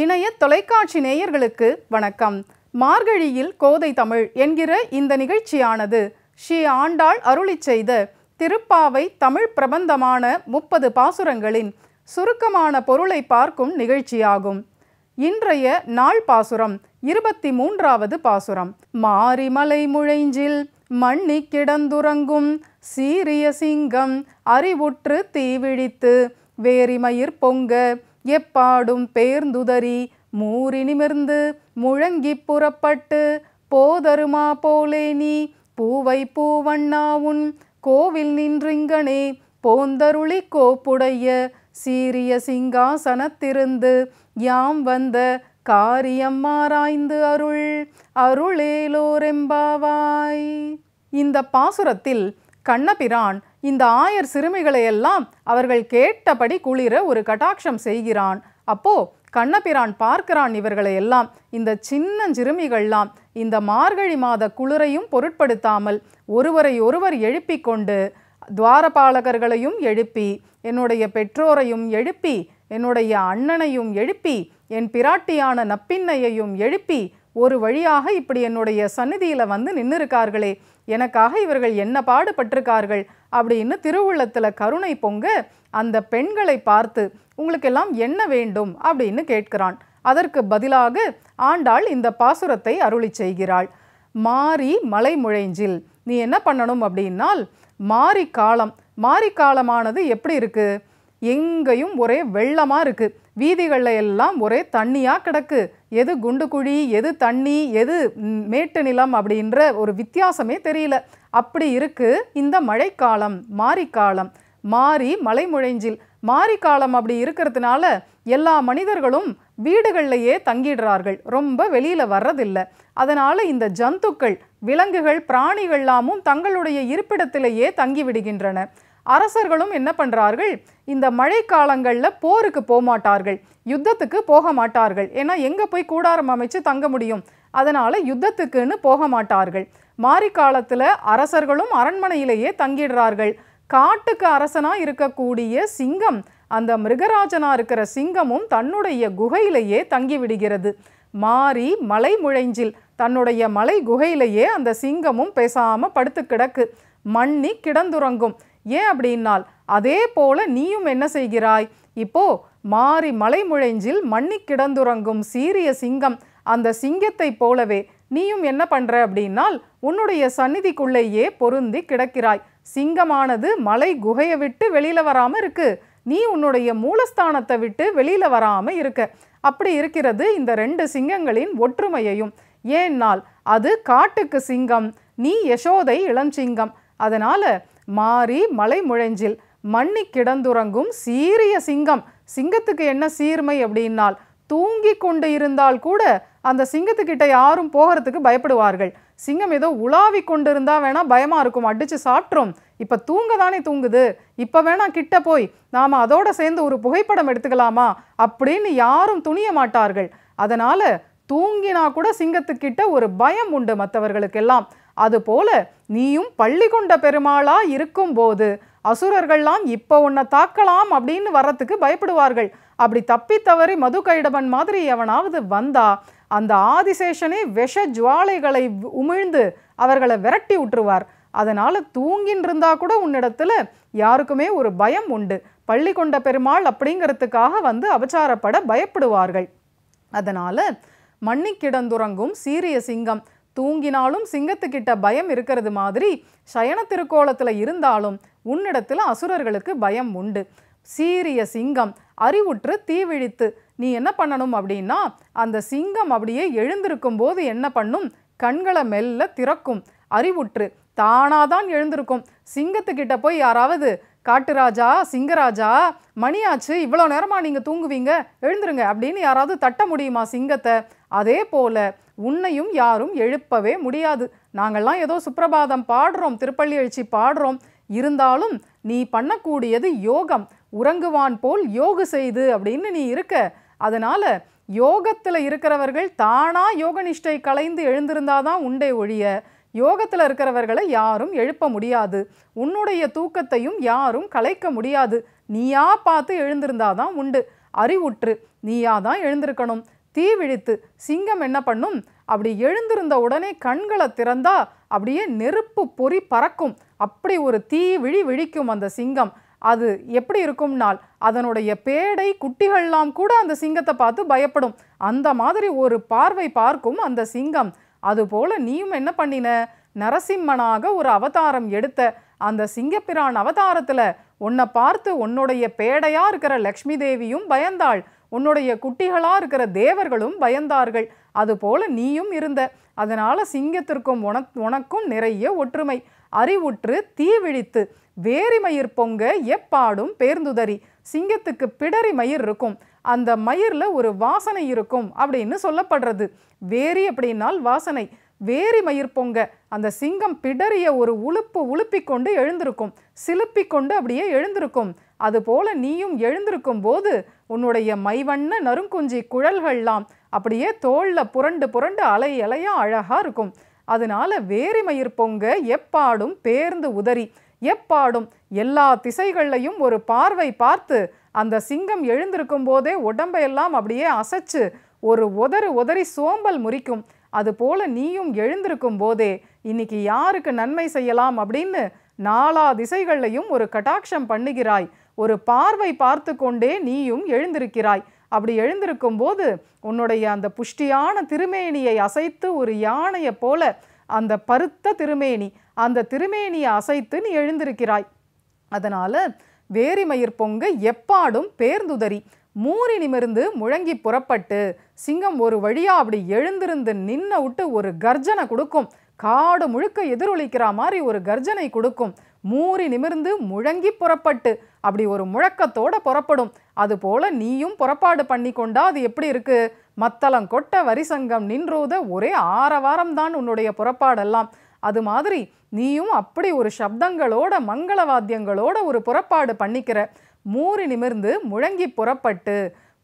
இணைய தொலைக்காட்சி நேயர்களுக்கு வணக்கம் மார்கழியில் கோதை தமிழ் என்கிற இந்த நிகழ்ச்சியானது ஸ்ரீ ஆண்டாள் அருளி செய்த திருப்பாவை தமிழ் பிரபந்தமான முப்பது பாசுரங்களின் சுருக்கமான பொருளை பார்க்கும் நிகழ்ச்சியாகும் இன்றைய நாள் பாசுரம் இருபத்தி மூன்றாவது பாசுரம் மாரிமலை முழைஞ்சில் மண்ணி கிடந்துறங்கும் சீரிய சிங்கம் அறிவுற்று தீவிழித்து வேரிமயிர் பொங்க எப்பாடும் பேர்ந்துதறி மூரினிமிர்ந்து முழங்கி புறப்பட்டு போதருமா போலே நீ பூவை பூவண்ணாவுன் கோவில் நின்றிங்கனே போந்தருளி கோப்புடைய சீரிய சிங்காசனத்திருந்து யாம் வந்த காரியம் மாராய்ந்து அருள் அருளேலோரெம்பாவாய் இந்த பாசுரத்தில் கண்ணபிரான் இந்த ஆயர் சிறுமிகளையெல்லாம் அவர்கள் கேட்டபடி குளிர ஒரு கட்டாட்சம் செய்கிறான் அப்போ கண்ணபிரான் பார்க்கிறான் இவர்களையெல்லாம் இந்த சின்னஞ்சிறுமிகள்லாம் இந்த மார்கழி மாத குளிரையும் பொருட்படுத்தாமல் ஒருவரை ஒருவர் எழுப்பி கொண்டு துவாரபாலகர்களையும் எழுப்பி என்னுடைய பெற்றோரையும் எழுப்பி என்னுடைய அண்ணனையும் எழுப்பி என் பிராட்டியான நப்பின்னையையும் எழுப்பி ஒரு வழியாக இப்படி என்னுடைய சந்நிதியில் வந்து நின்று எனக்காக இவர்கள் என்ன பாடுபட்டிருக்கார்கள் அப்படின்னு திருவுள்ளத்தில் கருணை பொங்க அந்த பெண்களை பார்த்து உங்களுக்கெல்லாம் என்ன வேண்டும் அப்படின்னு கேட்கிறான் அதற்கு பதிலாக ஆண்டாள் இந்த பாசுரத்தை அருளி செய்கிறாள் மாறி மலை முழைஞ்சில் நீ என்ன பண்ணணும் அப்படின்னால் மாறி காலம் மாறி காலமானது எப்படி இருக்குது எங்கேயும் ஒரே வெள்ளமாக இருக்குது வீதிகளில் எல்லாம் ஒரே தண்ணியாக கிடக்கு எது குண்டு குழி எது தண்ணி எது மேட்டு நிலம் அப்படின்ற ஒரு வித்தியாசமே தெரியல அப்படி இருக்கு இந்த மழைக்காலம் மாரிக்காலம் மாறி மலை முழைஞ்சில் காலம் அப்படி இருக்கிறதுனால எல்லா மனிதர்களும் வீடுகள்லையே தங்கிடுறார்கள் ரொம்ப வெளியில் வர்றதில்லை அதனால் இந்த ஜந்துக்கள் விலங்குகள் பிராணிகள்லாமும் தங்களுடைய இருப்பிடத்திலேயே தங்கிவிடுகின்றன அரசர்களும் என்ன பண்ணுறார்கள் இந்த மழைக்காலங்களில் போருக்கு போகமாட்டார்கள் யுத்தத்துக்கு போக மாட்டார்கள் ஏன்னா எங்கே போய் கூடாரம் அமைச்சு தங்க முடியும் அதனால் யுத்தத்துக்குன்னு போக மாட்டார்கள் மாறி காலத்தில் அரசர்களும் அரண்மனையிலேயே தங்கிடுறார்கள் காட்டுக்கு அரசனா இருக்கக்கூடிய சிங்கம் அந்த மிருகராஜனா இருக்கிற சிங்கமும் தன்னுடைய குகையிலேயே தங்கி விடுகிறது மாறி மலை முழைஞ்சில் தன்னுடைய மலை குகையிலேயே அந்த சிங்கமும் பேசாம படுத்து கிடக்கு மண்ணி கிடந்துறங்கும் ஏன் அப்படின்னால் அதே போல நீயும் என்ன செய்கிறாய் இப்போ மாறி மலை முழைஞ்சில் மண்ணி கிடந்துறங்கும் சீரிய சிங்கம் அந்த சிங்கத்தை போலவே நீயும் என்ன பண்ற அப்படின்னால் உன்னுடைய சந்நிதிக்குள்ளேயே பொருந்தி கிடக்கிறாய் சிங்கமானது மலை குகையை விட்டு வெளியில் வராமல் இருக்கு நீ உன்னுடைய மூலஸ்தானத்தை விட்டு வெளியில் வராமல் இருக்க அப்படி இருக்கிறது இந்த ரெண்டு சிங்கங்களின் ஒற்றுமையையும் ஏன்னால் அது காட்டுக்கு சிங்கம் நீ யசோதை இளஞ்சிங்கம் அதனால் மாறி மலை முழஞ்சில் மண்ணி கிடந்துறங்கும் சீரிய சிங்கம் சிங்கத்துக்கு என்ன சீர்மை அப்படின்னால் தூங்கி கொண்டு இருந்தால் கூட அந்த சிங்கத்துக்கிட்ட யாரும் போகிறதுக்கு பயப்படுவார்கள் சிங்கம் ஏதோ உலாவி கொண்டு இருந்தால் வேணால் பயமாக இருக்கும் அடித்து சாப்பிட்றோம் இப்போ தூங்க தானே தூங்குது இப்போ வேணா கிட்ட போய் நாம் அதோட சேர்ந்து ஒரு புகைப்படம் எடுத்துக்கலாமா அப்படின்னு யாரும் துணிய மாட்டார்கள் அதனால் தூங்கினா கூட சிங்கத்துக்கிட்ட ஒரு பயம் உண்டு மற்றவர்களுக்கெல்லாம் அதுபோல நீயும் பள்ளி கொண்ட பெருமாளா இருக்கும்போது அசுரர்கள்லாம் இப்போ உன்னை தாக்கலாம் அப்படின்னு வர்றதுக்கு பயப்படுவார்கள் அப்படி தப்பி தவறி மது கைடபன் மாதிரி எவனாவது வந்தா அந்த ஆதிசேஷனே விஷ ஜுவாலைகளை உமிழ்ந்து அவர்களை விரட்டி விட்டுருவார் அதனால் தூங்கின்னு இருந்தா கூட உன்னிடத்துல யாருக்குமே ஒரு பயம் உண்டு பள்ளி கொண்ட பெருமாள் அப்படிங்கிறதுக்காக வந்து அபச்சாரப்பட பயப்படுவார்கள் அதனால் மன்னிக்கிடந்துறங்கும் சீரிய சிங்கம் தூங்கினாலும் சிங்கத்துக்கிட்ட பயம் இருக்கிறது மாதிரி சயன திருக்கோலத்தில் இருந்தாலும் உன்னிடத்தில் அசுரர்களுக்கு பயம் உண்டு சீரிய சிங்கம் அறிவுற்று தீவிழித்து நீ என்ன பண்ணணும் அப்படின்னா அந்த சிங்கம் அப்படியே எழுந்திருக்கும் போது என்ன பண்ணும் கண்களை மெல்ல திறக்கும் அறிவுற்று தானாக தான் எழுந்திருக்கும் சிங்கத்துக்கிட்ட போய் யாராவது காட்டுராஜா சிங்கராஜா மணியாச்சு இவ்வளோ நேரமாக நீங்கள் தூங்குவீங்க எழுந்துருங்க அப்படின்னு யாராவது தட்ட முடியுமா சிங்கத்தை அதே போல் உன்னையும் யாரும் எழுப்பவே முடியாது நாங்கள்லாம் ஏதோ சுப்பிரபாதம் பாடுறோம் திருப்பள்ளி எழுச்சி பாடுறோம் இருந்தாலும் நீ பண்ணக்கூடியது யோகம் உறங்குவான் போல் யோகு செய்து அப்படின்னு நீ இருக்க அதனால் யோகத்தில் இருக்கிறவர்கள் தானாக யோக நிஷ்டை கலைந்து எழுந்திருந்தாதான் உண்டே ஒழிய யோகத்தில் இருக்கிறவர்களை யாரும் எழுப்ப முடியாது உன்னுடைய தூக்கத்தையும் யாரும் கலைக்க முடியாது நீயா பார்த்து எழுந்திருந்தாதான் உண்டு அறிவுற்று நீயா தான் எழுந்திருக்கணும் தீ விழித்து சிங்கம் என்ன பண்ணும் அப்படி எழுந்திருந்த உடனே கண்களை திறந்தா அப்படியே நெருப்பு பொறி பறக்கும் அப்படி ஒரு தீ விழி விழிக்கும் அந்த சிங்கம் அது எப்படி இருக்கும்னால் அதனுடைய பேடை குட்டிகள்லாம் கூட அந்த சிங்கத்தை பார்த்து பயப்படும் அந்த மாதிரி ஒரு பார்வை பார்க்கும் அந்த சிங்கம் அதுபோல நீயும் என்ன பண்ணின நரசிம்மனாக ஒரு அவதாரம் எடுத்த அந்த சிங்கப்பிரான் அவதாரத்தில் உன்னை பார்த்து உன்னுடைய பேடையாக இருக்கிற லக்ஷ்மி தேவியும் பயந்தாள் உன்னுடைய குட்டிகளாக இருக்கிற தேவர்களும் பயந்தார்கள் அதுபோல நீயும் இருந்த அதனால் சிங்கத்திற்கும் உனக் உனக்கும் நிறைய ஒற்றுமை அறிவுற்று தீவிழித்து வேரி மயிர் பொங்க எப்பாடும் பேர்ந்துதறி சிங்கத்துக்கு பிடரி மயிர் இருக்கும் அந்த மயிரில் ஒரு வாசனை இருக்கும் அப்படின்னு சொல்லப்படுறது வேரி அப்படின்னால் வாசனை வேரி மயிர் பொங்க அந்த சிங்கம் பிடறிய ஒரு உளுப்பி கொண்டு எழுந்திருக்கும் சிலுப்பி கொண்டு அப்படியே எழுந்திருக்கும் அதுபோல நீயும் எழுந்திருக்கும் போது உன்னுடைய மைவண்ண நறுங்குஞ்சி குழல்கள்லாம் அப்படியே தோளில் புரண்டு புரண்டு அலை அலையாக அழகாக இருக்கும் அதனால வேரிமயிர் பொங்க எப்பாடும் பேர்ந்து உதறி எப்பாடும் எல்லா திசைகள்லையும் ஒரு பார்வை பார்த்து அந்த சிங்கம் எழுந்திருக்கும் போதே உடம்பையெல்லாம் அப்படியே அசைச்சு ஒரு உதறு உதறி சோம்பல் முறிக்கும் அதுபோல நீயும் எழுந்திருக்கும் போதே இன்னைக்கு யாருக்கு நன்மை செய்யலாம் அப்படின்னு நாலா திசைகள்லையும் ஒரு கட்டாட்சம் பண்ணுகிறாய் ஒரு பார்வை பார்த்து கொண்டே நீயும் எழுந்திருக்கிறாய் அப்படி எழுந்திருக்கும் போது உன்னுடைய அந்த புஷ்டியான திருமேனியை அசைத்து ஒரு யானையை போல அந்த பருத்த திருமேனி அந்த திருமேனியை அசைத்து நீ எழுந்திருக்கிறாய் அதனால் வேரிமயிர் பொங்க எப்பாடும் பேர்ந்துதறி மூறி நிமிர்ந்து முழங்கி புறப்பட்டு சிங்கம் ஒரு வழியாக அப்படி எழுந்திருந்து நின்ன விட்டு ஒரு கர்ஜனை கொடுக்கும் காடு முழுக்க எதிரொலிக்கிற மாதிரி ஒரு கர்ஜனை கொடுக்கும் மூறி நிமிர்ந்து முழங்கி புறப்பட்டு அப்படி ஒரு முழக்கத்தோட புறப்படும் அதுபோல நீயும் புறப்பாடு பண்ணி கொண்டா அது எப்படி இருக்கு மத்தளம் கொட்ட வரிசங்கம் நின்றோத ஒரே ஆரவாரம் தான் உன்னுடைய புறப்பாடெல்லாம் அது மாதிரி நீயும் அப்படி ஒரு சப்தங்களோட மங்கள வாத்தியங்களோட ஒரு புறப்பாடு பண்ணிக்கிற மூறி நிமிர்ந்து முழங்கி புறப்பட்டு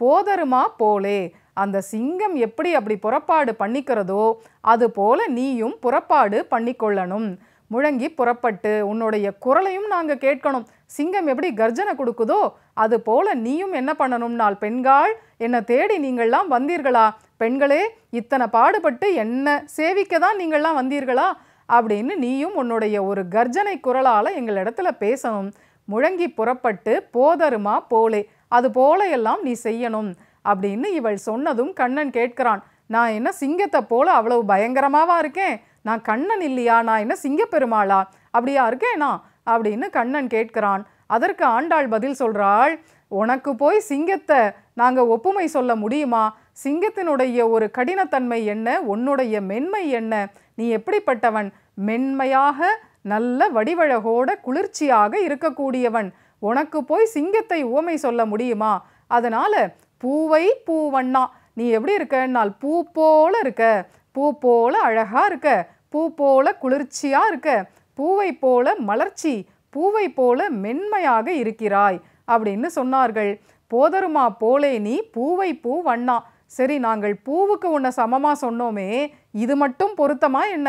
போதருமா போலே அந்த சிங்கம் எப்படி அப்படி புறப்பாடு பண்ணிக்கிறதோ அது போல நீயும் புறப்பாடு பண்ணிக்கொள்ளணும் முழங்கி புறப்பட்டு உன்னுடைய குரலையும் நாங்கள் கேட்கணும் சிங்கம் எப்படி கர்ஜனை கொடுக்குதோ அது போல நீயும் என்ன பண்ணணும்னால் பெண்கள் என்னை தேடி நீங்கள்லாம் வந்தீர்களா பெண்களே இத்தனை பாடுபட்டு என்ன சேவிக்க தான் நீங்கள்லாம் வந்தீர்களா அப்படின்னு நீயும் உன்னுடைய ஒரு கர்ஜனை குரலால் எங்களிடத்துல பேசணும் முழங்கி புறப்பட்டு போதருமா போலே அது போல எல்லாம் நீ செய்யணும் அப்படின்னு இவள் சொன்னதும் கண்ணன் கேட்கிறான் நான் என்ன சிங்கத்தை போல அவ்வளவு பயங்கரமாவா இருக்கேன் நான் கண்ணன் இல்லையா நான் என்ன சிங்கப்பெருமாளா அப்படியா இருக்கேனா அப்படின்னு கண்ணன் கேட்கிறான் அதற்கு ஆண்டாள் பதில் சொல்கிறாள் உனக்கு போய் சிங்கத்தை நாங்கள் ஒப்புமை சொல்ல முடியுமா சிங்கத்தினுடைய ஒரு கடினத்தன்மை என்ன உன்னுடைய மென்மை என்ன நீ எப்படிப்பட்டவன் மென்மையாக நல்ல வடிவழகோட குளிர்ச்சியாக இருக்கக்கூடியவன் உனக்கு போய் சிங்கத்தை உவமை சொல்ல முடியுமா அதனால் பூவை பூவண்ணா நீ எப்படி இருக்கன்னால் பூ போல இருக்க பூ போல அழகாக இருக்க பூ போல குளிர்ச்சியாக இருக்க பூவை போல மலர்ச்சி பூவை போல மென்மையாக இருக்கிறாய் அப்படின்னு சொன்னார்கள் போதருமா போலே நீ பூவை பூ வண்ணா சரி நாங்கள் பூவுக்கு உன்னை சமமாக சொன்னோமே இது மட்டும் பொருத்தமா என்ன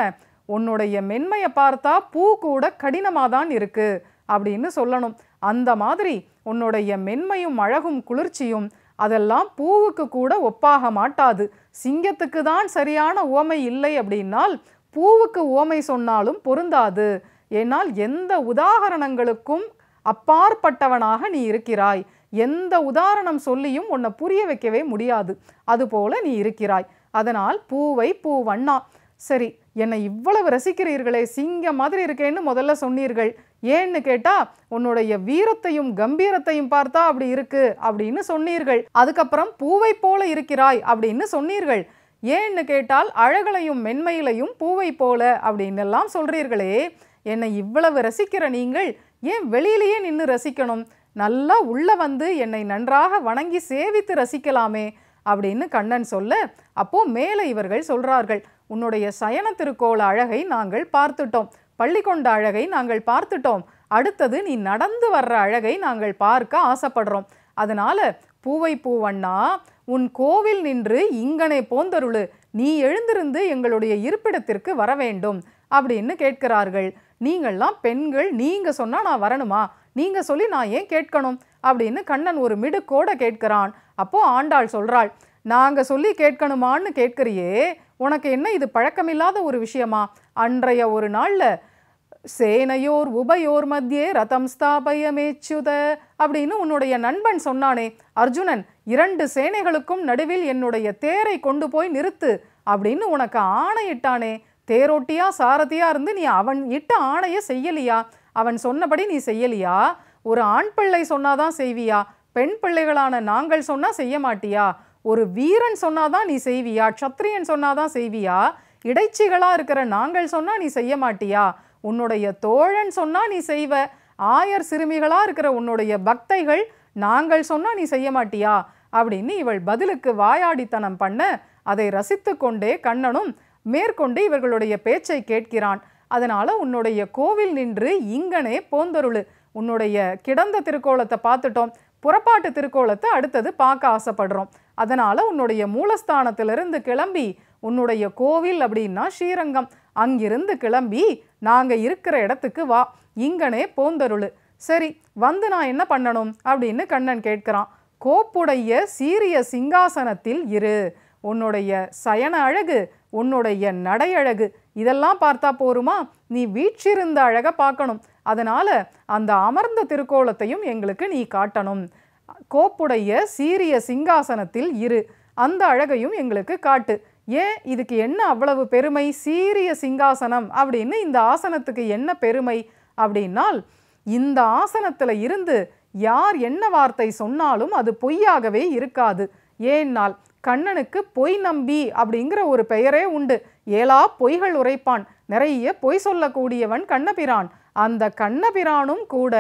உன்னுடைய மென்மையை பார்த்தா பூ கூட கடினமாக தான் இருக்குது அப்படின்னு சொல்லணும் அந்த மாதிரி உன்னுடைய மென்மையும் அழகும் குளிர்ச்சியும் அதெல்லாம் பூவுக்கு கூட ஒப்பாக மாட்டாது சிங்கத்துக்கு தான் சரியான ஓமை இல்லை அப்படின்னால் பூவுக்கு ஓமை சொன்னாலும் பொருந்தாது ஏன்னால் எந்த உதாகரணங்களுக்கும் அப்பாற்பட்டவனாக நீ இருக்கிறாய் எந்த உதாரணம் சொல்லியும் உன்னை புரிய வைக்கவே முடியாது அதுபோல நீ இருக்கிறாய் அதனால் பூவை பூவண்ணா சரி என்னை இவ்வளவு ரசிக்கிறீர்களே சிங்கம் மாதிரி இருக்கேன்னு முதல்ல சொன்னீர்கள் ஏன்னு கேட்டால் உன்னுடைய வீரத்தையும் கம்பீரத்தையும் பார்த்தா அப்படி இருக்கு அப்படின்னு சொன்னீர்கள் அதுக்கப்புறம் பூவை போல இருக்கிறாய் அப்படின்னு சொன்னீர்கள் ஏன்னு கேட்டால் அழகலையும் மென்மையிலையும் பூவை போல அப்படின்னு எல்லாம் சொல்கிறீர்களே என்னை இவ்வளவு ரசிக்கிற நீங்கள் ஏன் வெளியிலேயே நின்று ரசிக்கணும் நல்லா உள்ளே வந்து என்னை நன்றாக வணங்கி சேவித்து ரசிக்கலாமே அப்படின்னு கண்ணன் சொல்ல அப்போ மேலே இவர்கள் சொல்கிறார்கள் உன்னுடைய சயன திருக்கோள அழகை நாங்கள் பார்த்துட்டோம் பள்ளி கொண்ட அழகை நாங்கள் பார்த்துட்டோம் அடுத்தது நீ நடந்து வர்ற அழகை நாங்கள் பார்க்க ஆசைப்படுறோம் அதனால பூவை பூவண்ணா உன் கோவில் நின்று இங்கனை போந்தருளு நீ எழுந்திருந்து எங்களுடைய இருப்பிடத்திற்கு வர வேண்டும் அப்படின்னு கேட்கிறார்கள் நீங்கள்லாம் பெண்கள் நீங்கள் சொன்னால் நான் வரணுமா நீங்கள் சொல்லி நான் ஏன் கேட்கணும் அப்படின்னு கண்ணன் ஒரு மிடுக்கோட கேட்கிறான் அப்போது ஆண்டாள் சொல்கிறாள் நாங்கள் சொல்லி கேட்கணுமான்னு கேட்கிறியே உனக்கு என்ன இது பழக்கமில்லாத ஒரு விஷயமா அன்றைய ஒரு நாளில் சேனையோர் உபயோர் மத்தியே ரதம் ஸ்தாபய மேச்சுத அப்படின்னு உன்னுடைய நண்பன் சொன்னானே அர்ஜுனன் இரண்டு சேனைகளுக்கும் நடுவில் என்னுடைய தேரை கொண்டு போய் நிறுத்து அப்படின்னு உனக்கு ஆணையிட்டானே தேரோட்டியா சாரதியா இருந்து நீ அவன் இட்ட ஆணையை செய்யலியா அவன் சொன்னபடி நீ செய்யலியா ஒரு ஆண் பிள்ளை சொன்னாதான் செய்வியா பெண் பிள்ளைகளான நாங்கள் சொன்னா செய்ய மாட்டியா ஒரு வீரன் சொன்னாதான் நீ செய்வியா க்ஷத்ரியன் சொன்னாதான் செய்வியா இடைச்சிகளா இருக்கிற நாங்கள் சொன்னா நீ செய்ய மாட்டியா உன்னுடைய தோழன் சொன்னால் நீ செய்வ ஆயர் சிறுமிகளாக இருக்கிற உன்னுடைய பக்தைகள் நாங்கள் சொன்னால் நீ செய்ய மாட்டியா அப்படின்னு இவள் பதிலுக்கு வாயாடித்தனம் பண்ண அதை ரசித்து கொண்டே கண்ணனும் மேற்கொண்டு இவர்களுடைய பேச்சை கேட்கிறான் அதனால் உன்னுடைய கோவில் நின்று இங்கனே போந்தருளு உன்னுடைய கிடந்த திருக்கோலத்தை பார்த்துட்டோம் புறப்பாட்டு திருக்கோலத்தை அடுத்தது பார்க்க ஆசைப்படுறோம் அதனால் உன்னுடைய மூலஸ்தானத்திலிருந்து கிளம்பி உன்னுடைய கோவில் அப்படின்னா ஸ்ரீரங்கம் அங்கிருந்து கிளம்பி நாங்கள் இருக்கிற இடத்துக்கு வா இங்கனே போந்தருளு சரி வந்து நான் என்ன பண்ணணும் அப்படின்னு கண்ணன் கேட்கிறான் கோப்புடைய சீரிய சிங்காசனத்தில் இரு உன்னுடைய சயன அழகு உன்னுடைய நடை அழகு இதெல்லாம் பார்த்தா போருமா நீ வீற்றிருந்த அழகை பார்க்கணும் அதனால் அந்த அமர்ந்த திருக்கோலத்தையும் எங்களுக்கு நீ காட்டணும் கோப்புடைய சீரிய சிங்காசனத்தில் இரு அந்த அழகையும் எங்களுக்கு காட்டு ஏன் இதுக்கு என்ன அவ்வளவு பெருமை சீரிய சிங்காசனம் அப்படின்னு இந்த ஆசனத்துக்கு என்ன பெருமை அப்படின்னால் இந்த ஆசனத்தில் இருந்து யார் என்ன வார்த்தை சொன்னாலும் அது பொய்யாகவே இருக்காது ஏன்னால் கண்ணனுக்கு பொய் நம்பி அப்படிங்கிற ஒரு பெயரே உண்டு ஏலா பொய்கள் உரைப்பான் நிறைய பொய் சொல்லக்கூடியவன் கண்ணபிரான் அந்த கண்ணபிரானும் கூட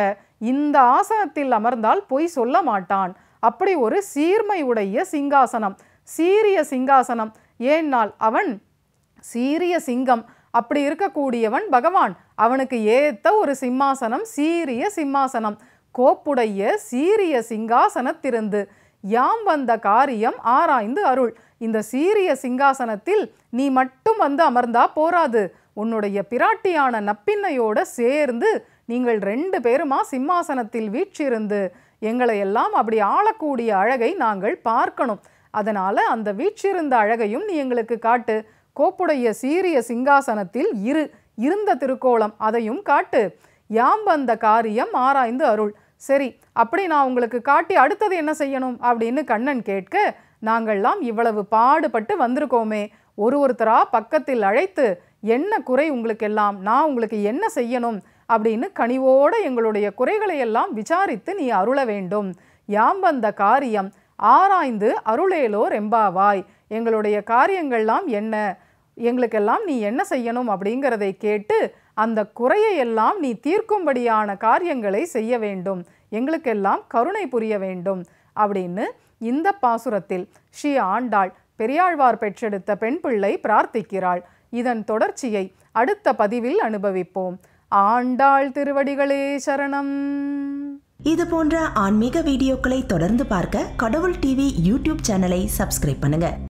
இந்த ஆசனத்தில் அமர்ந்தால் பொய் சொல்ல மாட்டான் அப்படி ஒரு சீர்மை உடைய சிங்காசனம் சீரிய சிங்காசனம் ஏன்னால் அவன் சீரிய சிங்கம் அப்படி இருக்கக்கூடியவன் பகவான் அவனுக்கு ஏத்த ஒரு சிம்மாசனம் சீரிய சிம்மாசனம் கோப்புடைய சீரிய சிங்காசனத்திருந்து யாம் வந்த காரியம் ஆராய்ந்து அருள் இந்த சீரிய சிங்காசனத்தில் நீ மட்டும் வந்து அமர்ந்தா போராது உன்னுடைய பிராட்டியான நப்பின்னையோட சேர்ந்து நீங்கள் ரெண்டு பேருமா சிம்மாசனத்தில் வீற்றிருந்து எங்களை எல்லாம் அப்படி ஆளக்கூடிய அழகை நாங்கள் பார்க்கணும் அதனால் அந்த வீற்றிருந்த அழகையும் நீ எங்களுக்கு காட்டு கோப்புடைய சீரிய சிங்காசனத்தில் இரு இருந்த திருக்கோலம் அதையும் காட்டு யாம்பந்த காரியம் ஆராய்ந்து அருள் சரி அப்படி நான் உங்களுக்கு காட்டி அடுத்தது என்ன செய்யணும் அப்படின்னு கண்ணன் கேட்க நாங்கள்லாம் இவ்வளவு பாடுபட்டு வந்திருக்கோமே ஒரு ஒருத்தரா பக்கத்தில் அழைத்து என்ன குறை உங்களுக்கு எல்லாம் நான் உங்களுக்கு என்ன செய்யணும் அப்படின்னு கனிவோடு எங்களுடைய குறைகளை எல்லாம் விசாரித்து நீ அருள வேண்டும் யாம்பந்த காரியம் ஆராய்ந்து அருளேலோ ரெம்பாவாய் எங்களுடைய காரியங்கள்லாம் என்ன எங்களுக்கெல்லாம் நீ என்ன செய்யணும் அப்படிங்கிறதை கேட்டு அந்த குறையை எல்லாம் நீ தீர்க்கும்படியான காரியங்களை செய்ய வேண்டும் எங்களுக்கெல்லாம் கருணை புரிய வேண்டும் அப்படின்னு இந்த பாசுரத்தில் ஸ்ரீ ஆண்டாள் பெரியாழ்வார் பெற்றெடுத்த பெண் பிள்ளை பிரார்த்திக்கிறாள் இதன் தொடர்ச்சியை அடுத்த பதிவில் அனுபவிப்போம் ஆண்டாள் திருவடிகளே சரணம் இது போன்ற ஆன்மீக வீடியோக்களை தொடர்ந்து பார்க்க கடவுள் டிவி யூடியூப் சேனலை சப்ஸ்கிரைப் பண்ணுங்க